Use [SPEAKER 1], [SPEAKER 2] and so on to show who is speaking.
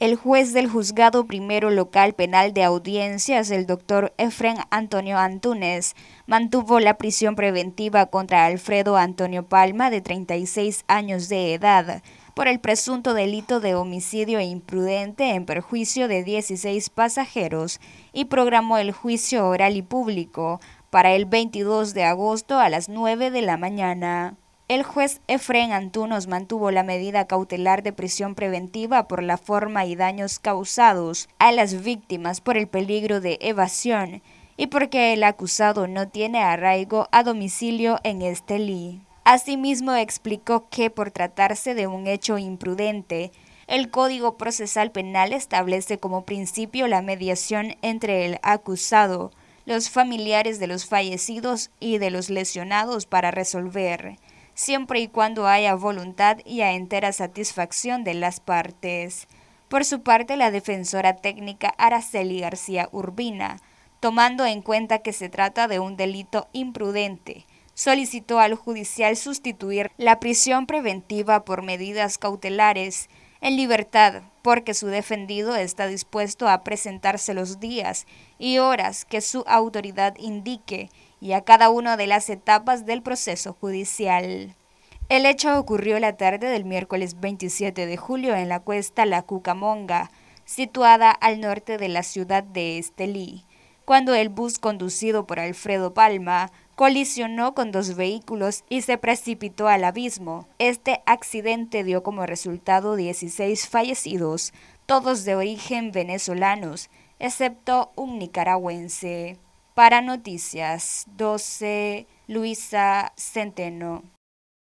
[SPEAKER 1] El juez del Juzgado Primero Local Penal de Audiencias, el doctor Efren Antonio Antúnez, mantuvo la prisión preventiva contra Alfredo Antonio Palma, de 36 años de edad, por el presunto delito de homicidio imprudente en perjuicio de 16 pasajeros y programó el juicio oral y público para el 22 de agosto a las 9 de la mañana. El juez Efren Antunos mantuvo la medida cautelar de prisión preventiva por la forma y daños causados a las víctimas por el peligro de evasión y porque el acusado no tiene arraigo a domicilio en Estelí. Asimismo explicó que por tratarse de un hecho imprudente, el Código Procesal Penal establece como principio la mediación entre el acusado, los familiares de los fallecidos y de los lesionados para resolver siempre y cuando haya voluntad y a entera satisfacción de las partes. Por su parte, la defensora técnica Araceli García Urbina, tomando en cuenta que se trata de un delito imprudente, solicitó al judicial sustituir la prisión preventiva por medidas cautelares en libertad porque su defendido está dispuesto a presentarse los días y horas que su autoridad indique y a cada una de las etapas del proceso judicial. El hecho ocurrió la tarde del miércoles 27 de julio en la cuesta La Cucamonga, situada al norte de la ciudad de Estelí cuando el bus conducido por Alfredo Palma colisionó con dos vehículos y se precipitó al abismo. Este accidente dio como resultado 16 fallecidos, todos de origen venezolanos, excepto un nicaragüense. Para Noticias 12, Luisa Centeno.